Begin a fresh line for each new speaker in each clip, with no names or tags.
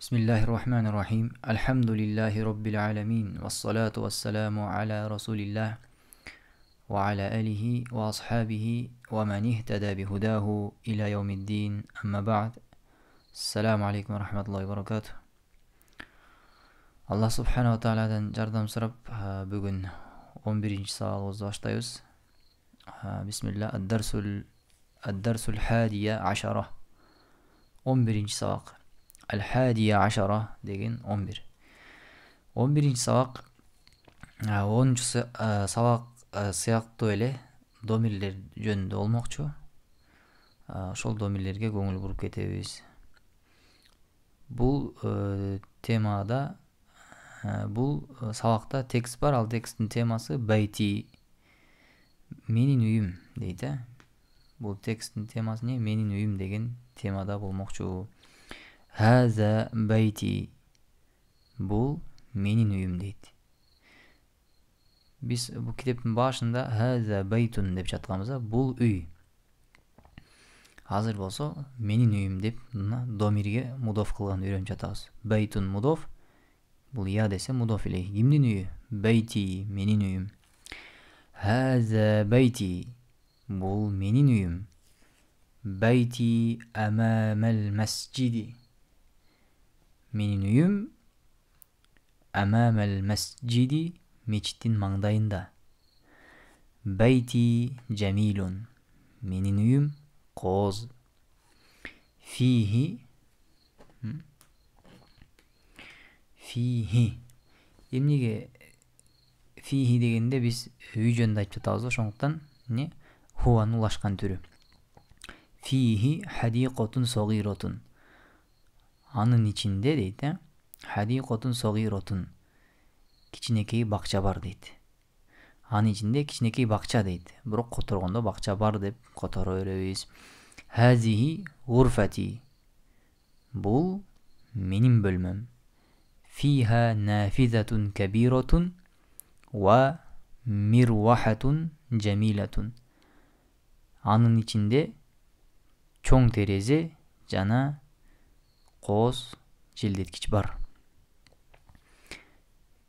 بسم الله الرحمن الرحيم الحمد لله رب العالمين والصلاة والسلام على رسول الله وعلى آله وأصحابه ومن اهتدى بهداه إلى يوم الدين أما بعد السلام عليكم ورحمة الله وبركاته الله سبحانه وتعالى ta'ala'dan سرب sırap bugün 11. sağlığımızı başlayız. بسم الله الدرس الدرس الحادي عشرة aşara. 11. sağlık. әл хәдия ашара деген 11 11 сабақ оныншысы сабақ сияқты эле домирлер жөнүндө болмокчу ошол домирлерге көңүл буруп кетебиз Бұл темада бұл сабакта текст бар ал тексттин темасы байти менин үйүм дейт э бул тексттин темасы эмне менин үйүм деген темада болмокчу хаза бәйти бұл менің үйім дейді біз бұл кітаптың башында хаза байтун деп жатқанбыз бұл үй Азыр болса менің үйім деп домирге мудов қылған үйрөнүп жатабыз байтун мудов бұл я десе мудов кимдин үйү үйі менин менің үйім хаза бәйти бұл үйім бәйти менин үйүм амамал масджиди мечиттин маңдайында байти жамилун менин үйүм кооз фихи фихи эмнеге фихи дегенде биз үй жөнүндө айтып жатабыз ошондуктан не хуанын улашкан түрү фихи хадикотун согиротун анын ішінде дейді э? хадиқотун соғиротун согиротун кичинекей бақча бар дейді анын ичинде кичинекей бакча дейт бирок которгондо бакча бар деп которо беребиз хазихи гурфати бул менин бөлмөм фиха нафизатун кабиротун ва мирвахатун жамилатун анын ичинде чоң терезе жана кооз желдеткич бар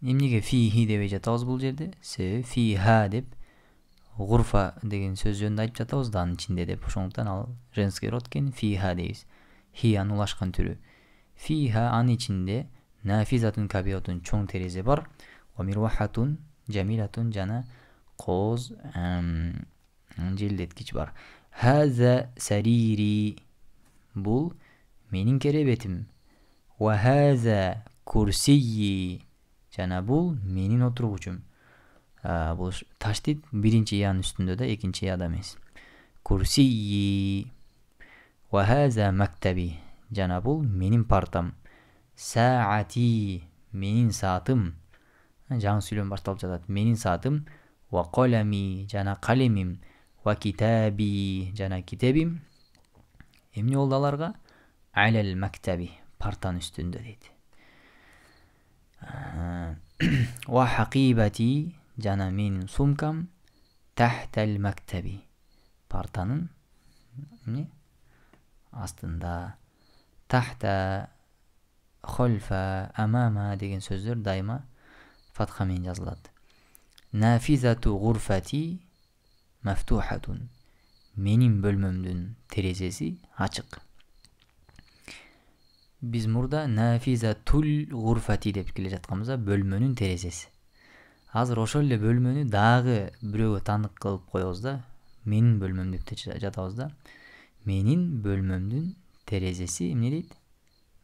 эмнеге фихи деп жатабыз бұл жерде себеби фиха деп гурфа деген сөз жөнүндө айтып жатабыз да ішінде деп ошондуктан ал женский род экен фиха дейбиз хиянын улашкан түрү фиха анын ичинде нафизатун чоң терезе бар омирвахатун жамилатун жана кооз желдеткич бар хаза сарири бул менің керебетім уахаза курсийи жана бул менин отургучум бул таштит биринчи янын үстүндө да экинчи яда эмес курсийи уәхаза мактаби жана бул менин партам саати менин саатым жаңы сүйлөм башталып жатат менин саатым ва колями жана калемим ва китаби жана китебим эмне болду аларга әләл мәктәби партаның үстінде дейді уа хақибати жаңа менің сумкам тәхтәл мәктәби партаның не астында тахта хольфа амама деген сөздер дайма, фатхамен жазылады Нәфизату ғурфати мәфтухатун менің бөлмемдің терезесі ашық біз мурда нафизатул ғурфати деп келе жатқанбыз да бөлменің терезесі азыр ошол эле бөлмөнү дагы бирөөгө қылып кылып коебуз да менин бөлмөм деп жатабыз да менин бөлмөмдүн терезеси эмне дейт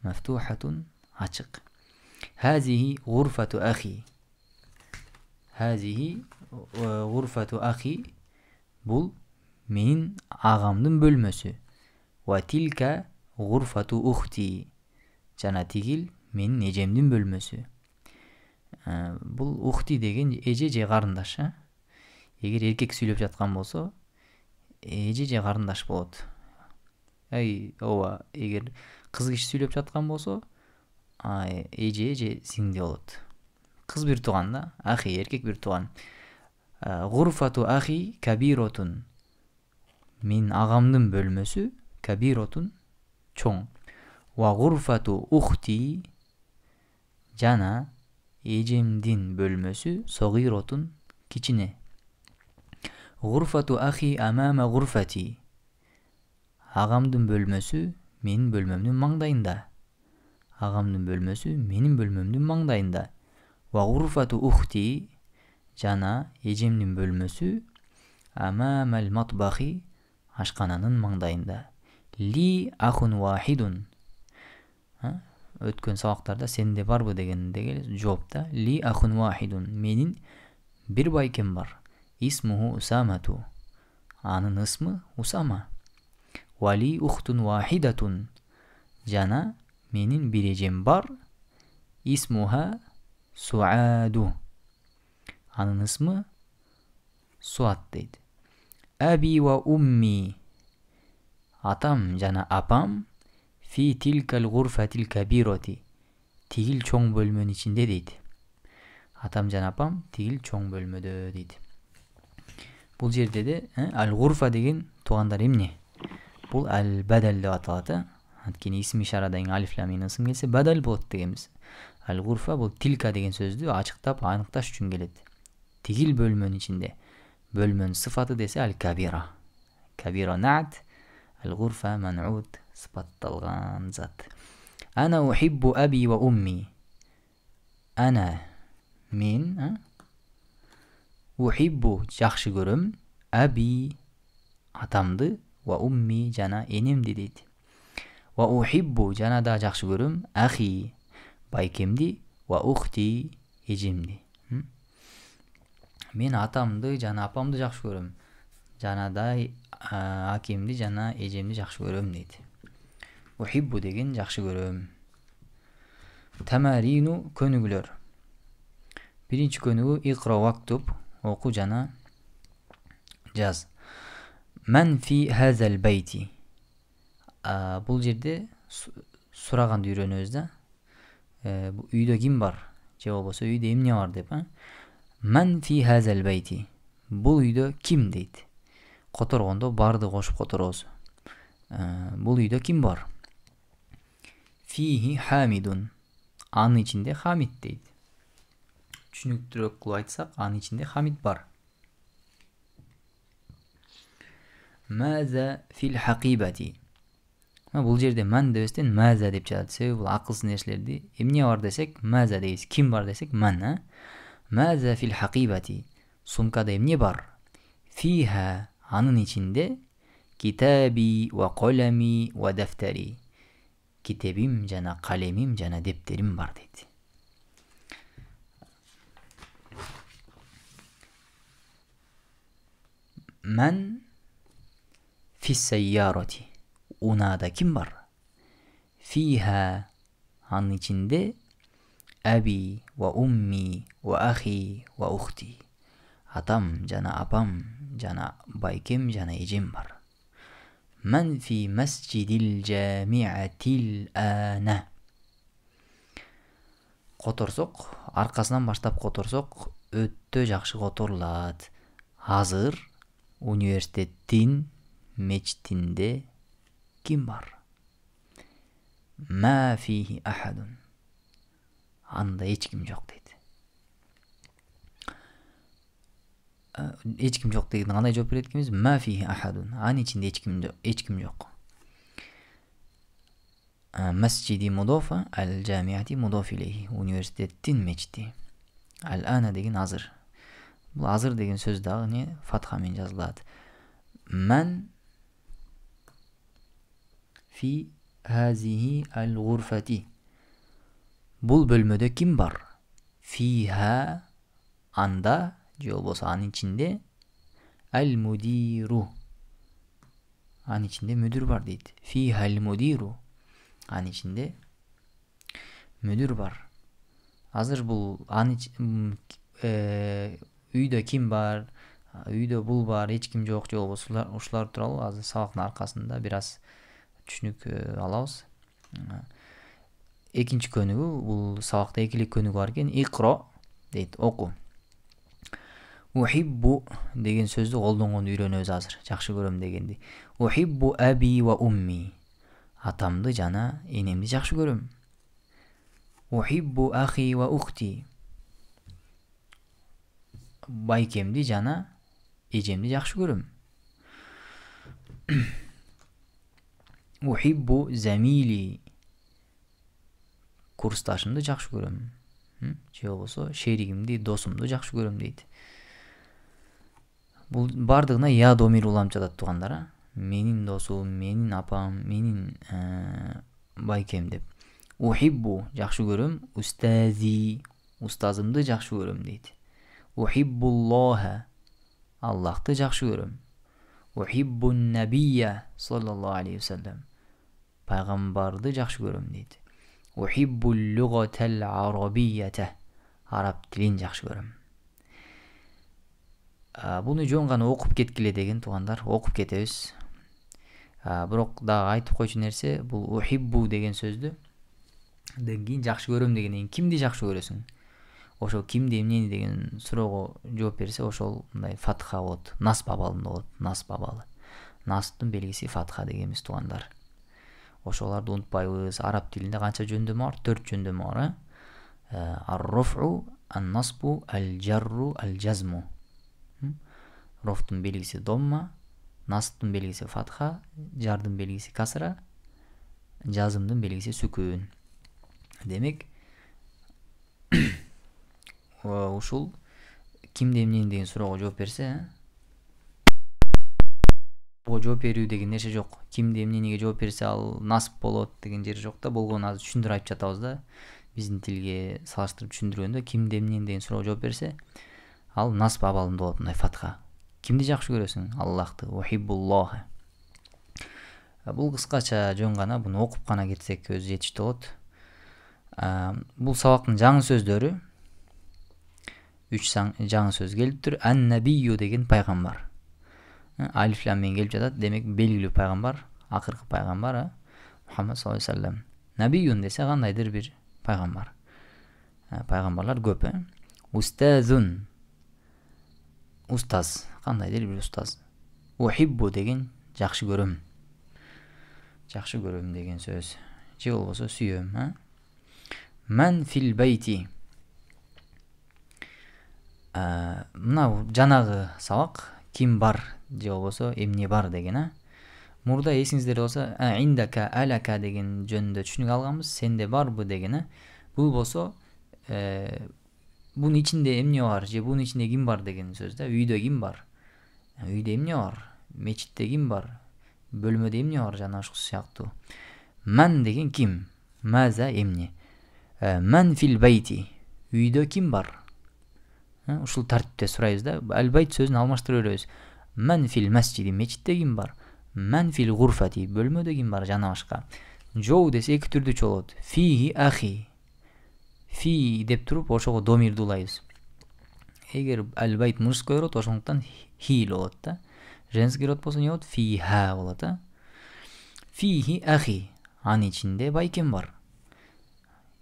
мафтухатун ачык хазихи гурфату ахи хазихи гурфату ахи бул менин агамдын бөлмөсү тилка ухти жана тигил менин эжемдин бөлмөсү э, бул ухти деген эже же карындаш э эгер эркек сүйлөп жаткан болсо эже же карындаш болот ай ооба эгер кыз киши сүйлөп жаткан болсо эже же сиңди болот кыз бир тууган да ахи эркек бир тууган э, гурфату ахи кабиротун менин агамдын бөлмөсү кабиротун чоң уа ғурфату ухти жана эжемдин бөлмөсү согиротун кичине ғурфату ахи амама ғурфати агамдын бөлмөсү менин бөлмөмдүн маңдайында агамдын бөлмөсү менин бөлмөмдүн маңдайында ва ғурфату ухти жана эжемдин бөлмөсү амамал матбахи ашкананын маңдайында ли ахун вахидун өткен сабақтарда сенде барбы дегендегі жауапта ли ахун вахидун менің бір байкем бар исмуху усамату аның ысмы усама вали ухтун вахидатун жана менің бір эжем бар исмуха суаду аның ысмы суат дейді әби ва умми атам жана апам фи тилкал ғурфатил кабироти тигил чоң бөлмөнүн ичинде дейт атам жана апам тигил чоң бөлмөдө дейт бул жерде де ал гурфа деген туугандар эмне бул ал бадал деп аталат э анткени исми ишарадан кийин алиф ламин ысым келсе бадал болот дегенбиз ал гурфа бул тилка деген сөздү ачыктап аныкташ үчүн келет тигил бөлмөнүн ичинде бөлмөнүн сыфаты десе ал кабира кабира наат الغرفة منعود сұпатталған, зат ана ухиббу аби ва умми ана мен ухиббу жакшы көрөм аби атамды ва умми жана энемди дейт ва ухиббу жана да жакшы көрөм ахи байкемди ва ухти эжемди мен атамды жана апамды жакшы көрөм жана Әкемді, жана эжемди жакшы көрөм дейт ухиббу деген жакшы көрөм тамарину көнүгүүлөр биринчи көнүгүү икро вактуб окуу жана жаз Мән фи хазал байти бул жерде сураганды үйрөнөбүз да үйдө ким бар же болбосо үйдө эмне бар деп а фи хазал байти бул үйдө ким дейт которгондо барды кошуп которобуз бул үйдө ким бар фихи хамидун анын ичинде хамид дейт түшүнүктүүрөөк кылып айтсак анын ичинде хамид бар маза фил хакибати бул жерде мән дебестен маза деп чыгат себеби бул акылсыз нерселерди эмне бар десек маза дейбиз ким бар десек ман мәза фил хакибати сумкада эмне бар фиха Hanın içinde kitabi ve kalemi ve defteri. Kitabim cana, kalemim cana, defterim var dedi. Men fis seyyarati. Unada kim var? Fiha hanın içinde abi ve ummi ve ahi ve uhti. атам жана апам жана байкем жана эжем бар мән фи мәсжидил жамиатил әнә. которсок арқасынан баштап которсок Өттө жакшы которулат азыр университеттин мечитинде ким бар фи ахадун анда эч ким жок дейт Ee, hech kim yo'q degan qanday javob berayotganmiz ma fihi ahadun ani ichinde hech kim hech kim yo'q ee, masjidi mudofa al jamiyati mudof ilayhi universitetning mechiti al ana degan azir bu azir degan söz daha ne fathamen yoziladi man fi hazihi al g'urfati bu bo'lmada kim var? fiha anda diyor bu sahanın içinde. El müdiru. An içinde müdür var dedi. Fihel müdiru. An içinde müdür var. Hazır bu an iç, e, üyde kim var? Üyde bul var. Hiç kim yok diyor. Uşlar, uşlar duralı. Hazır sağlıkın arkasında biraz düşünük e, alabız. Ekinci könüğü bu sağlıkta ikili könüğü varken ikro deydi oku. ухиббу деген сөзді қолдонгонду үйрөнөбүз азыр жақсы көремін дегенде. ухиббу аби ва умми атамды жана енемді жақсы көремін ухиббу ахи ва ухти Байкемді жана эжемди жақсы көремін ухиббу замили курсташымды жақсы көремін же болбосо шеригимди досымды жақсы көремін дейді бул баардыгына я домир уланып жатат туугандар а менин досум менин апам менин э, байкем деп ухиббу жакшы көрөм устази устазымды жакшы көрөм дейт ухиббуллоха аллахты жакшы көрөм ухиббу набия саллаллаху алейхи вассалам пайгамбарды жакшы көрөм дейт ухиббу лугатал араб тилин жакшы көрөм буну жөн гана окуп кеткиле деген туугандар окуп кетебиз бирок дагы айтып койчу нерсе бул ухиббу деген сөздүдн кийин жакшы көрөм дегенден кийин кимди жакшы көрөсүң ошол кимди эмнени деген суроого жооп берсе ошол мындай фатха болот насп абалында болот насп абалы насптын белгиси фатха дегенбиз туугандар ошоларды унутпайбыз араб тилинде канча жөндөмө бар төрт жөндөмү бар а э? ар рофу ан насбу ал жарру ал жазму ровтың белгісі домма насыптың белгісі фатха жардың белгісі касра жазымдың белгісі сүкүн демек ушул кимде эмнени деген суроого жооп берсе жооп берүү деген нерсе жок кимде эмнениге жооп берсе ал насып болот деген жери жок да болгону азыр түшүндүрүп айтып жатабыз да биздин тилге салыштырып түшүндүргөндө кимде эмнени деген суроого жооп берсе ал насып абалында болот мындай фатха кимди жакшы көрөсүң аллахты ухиббуллоха бул кыскача жөн гана буну окуп гана кетсек өзү жетиштүү болот ә, бул сабактын жаңы сөздөрү үч жаңы сөз келиптир ан набию деген пайгамбар ә, алиф лам менен келип жатат демек белгилүү пайгамбар акыркы пайгамбар а ә, мухаммад саллаллаху алейхи вассалам набиюн десе кандайдыр бир пайгамбар пайгамбарлар көп э устазун ұстаз қандайдыр бір ұстаз ухиббу деген жақсы көрем жақсы көрем деген сөз же болбосо сүйем ә? мән фил байти ә, мынау жанағы сабақ ким бар же болбосо эмне бар деген ә? мурда эсиңиздер болсо индака аляка деген жөнүндө түшүнүк алганбыз сенде барбы деген ә? бул болсо ичинде эмне бар же бунун ичинде ким бар деген сөз да үйдө ким бар үйдө эмне бар мечитте ким бар бөлмөдө эмне бар жана ушул сыяктуу ман деген ким маза эмне ман фил байти үйдө ким бар ушул тартипте сурайбыз да аль байт сөзүн алмаштыра беребиз ман фил масжиди мечитте ким бар ман фил гурфати бөлмөдө ким бар жана башка жоу десе эки түрдүү болот фихи ахи фи деп туруп ошого домирди улайбыз эгер албайт мужской род ошондуктан хил болот да женский род болсо эмне болот фиха болот а фихи ахи анын ичинде байкем бар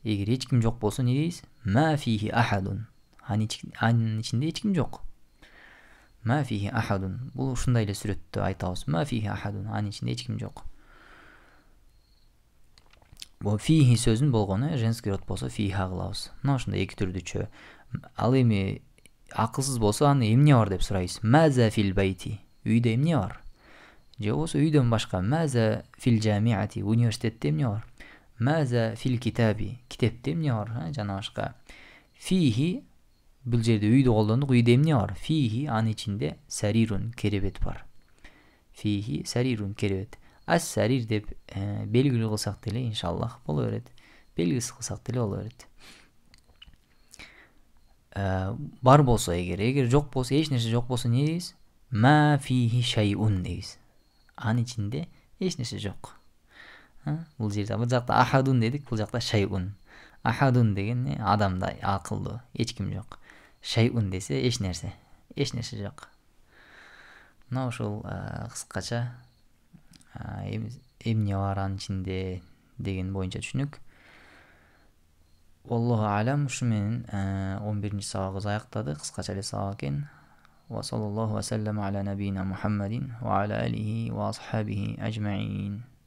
эгер эч ким жок болсо эмне дейбиз ма фихи ахадун анын ичинде эч ким жок ма ахадун бул ушундай эле сүрөттө айтабыз ма фихи ахадун анын ичинде эч ким жок фихи сөзін болғаны женский род болса фиха қыламыз мына ушундай эки түрдүү ал эми ақылсыз болса аны эмне бар деп сұрайсыз маза фил байти үйде эмне бар же болбосо үйден башка маза фил жамиати университетте эмне бар маза фил китаби китепте эмне бар жана башка фихи бұл жерде үйді қолдандық үйде эмне бар фихи анын ичинде сарирун керебет бар фихи сарирун керебет әс деп ә, белгілі қылсақ деле иншаллах бола береді белгісіз қылсақ деле бола береді ә, бар болса егер егер жоқ болса ешнәрсе жоқ болса не дейсіз мә фихи шайун дейсіз аның ішінде ешнәрсе жоқ бұл жерде бұл жақта ахадун дедік бұл жақта шайун ахадун деген не адамда ақылды ешкім жоқ шайун десе ешнәрсе ешнәрсе жоқ мынау ошол қысқаша эмне бар анын ичинде деген боюнча түшүнүк аллаху алам ушу менен э, он биринчи сабагыбыз аяктады кыскача эле сабак экен وصلى الله وسلم على نبينا محمد وعلى